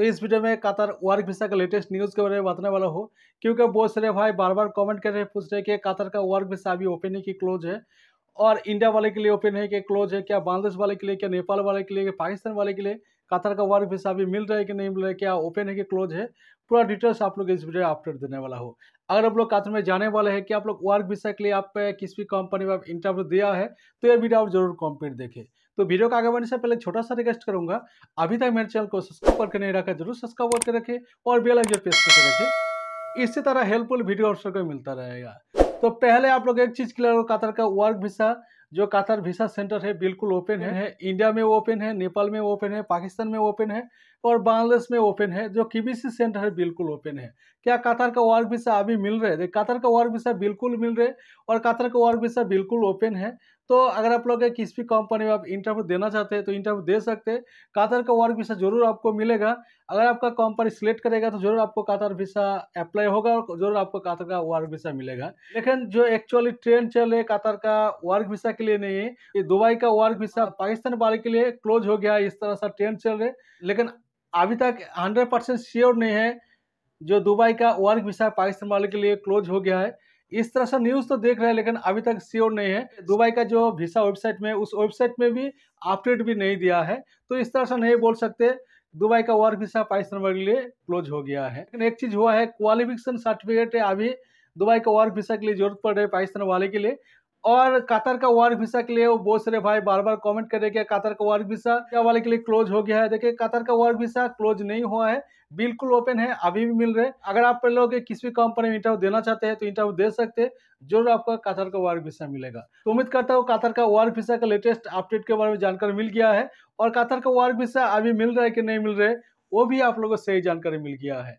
तो इस वीडियो में कतार वर्क वीज़ा का लेटेस्ट न्यूज़ के बारे में बताने वाला हो क्योंकि बहुत सारे भाई बार बार कमेंट कर रहे हैं पूछ रहे कि कतार का वर्क वीज़ा अभी ओपन है कि क्लोज है और इंडिया वाले के लिए ओपन है कि क्लोज है क्या बांग्लादेश वाले के लिए क्या नेपाल वाले के लिए क्या पाकिस्तान वाले के लिए कतार का वर्क वीज़ा अभी मिल रहा है कि नहीं मिल रहा है क्या ओपन है कि क्लोज है पूरा डिटेल्स आप लोग इस वीडियो में अपडेट देने वाला हो अगर आप लोग कतार में जाने वाले हैं कि आप लोग वर्क वीज़ा के लिए आप किसी भी कंपनी में इंटरव्यू दिया है तो यह वीडियो आप जरूर कॉम्प्लीट देखें तो वीडियो का आगे बढ़ने से पहले छोटा सा रिक्वेस्ट करूंगा अभी तक मेरे चैनल को सब्सक्राइब करके नहीं रखा जरूर सब्सक्राइब करके रखे और बेल आइकन प्रेस करके रखे इसी तरह हेल्पफुल वीडियो और को मिलता रहेगा तो पहले आप लोग एक चीज़ क्लियर हो कतर का वर्क वीसा जो कातर वीसा सेंटर है बिल्कुल ओपन है इंडिया में ओपन है नेपाल में ओपन है पाकिस्तान में ओपन है और बांग्लादेश में ओपन है जो किबीसी सेंटर है बिल्कुल ओपन है क्या कातर का वर्क वीसा अभी मिल रहे है कातर का वर्क वीसा बिल्कुल मिल रहे और कातर का वर्क वीसा बिल्कुल ओपन है तो अगर आप लोग किसी भी कंपनी में आप इंटरव्यू देना चाहते हैं तो इंटरव्यू दे सकते हैं कातर का वर्क वीसा जरूर आपको मिलेगा अगर आपका कंपनी सिलेक्ट करेगा तो जरूर आपको कातर वीसा अप्लाई होगा और जरूर आपको कातर का वर्क वीसा मिलेगा लेकिन जो एक्चुअली ट्रेंड चल रही है कातर का वर्क वीसा के लिए नहीं है ये दुबई का वर्क वीसा पाकिस्तान वाले के लिए क्लोज हो गया इस तरह से ट्रेंड चल रहे लेकिन अभी तक हंड्रेड परसेंट श्योर नहीं है जो दुबई का वर्क वीसा पाकिस्तान वाले के लिए क्लोज हो गया है इस तरह से न्यूज़ तो देख रहे हैं लेकिन अभी तक श्योर नहीं है दुबई का जो वीसा वेबसाइट में उस वेबसाइट में भी अपडेट भी नहीं दिया है तो इस तरह से नहीं बोल सकते दुबई का वर्क वीसा पाकिस्तान वाले के लिए क्लोज हो गया है लेकिन एक चीज़ हुआ है क्वालिफिकेशन सर्टिफिकेट अभी दुबई का वर्क वीसा के लिए जरूरत पड़ रही है पाकिस्तान वाले के लिए और कतर का वर्क वीसा के लिए वो बहुत सारे भाई बार बार कमेंट कर रहे हैं कतर का वर्क वीसा क्या वाले के लिए क्लोज हो गया है देखिए कतर का वर्क वीसा क्लोज नहीं हुआ है बिल्कुल ओपन है अभी भी मिल रहे हैं अगर आप लोग किसी भी कंपनी में इंटरव्यू देना चाहते हैं तो इंटरव्यू दे सकते हैं जरूर आपको कतर का वर्क वीसा मिलेगा तो उम्मीद करता हूँ कतर का वर्क वीसा का लेटेस्ट अपडेट के बारे में जानकारी मिल गया है और कतर का वर्क वीसा अभी मिल रहा है कि नहीं मिल रहे वो भी आप लोगों को सही जानकारी मिल गया है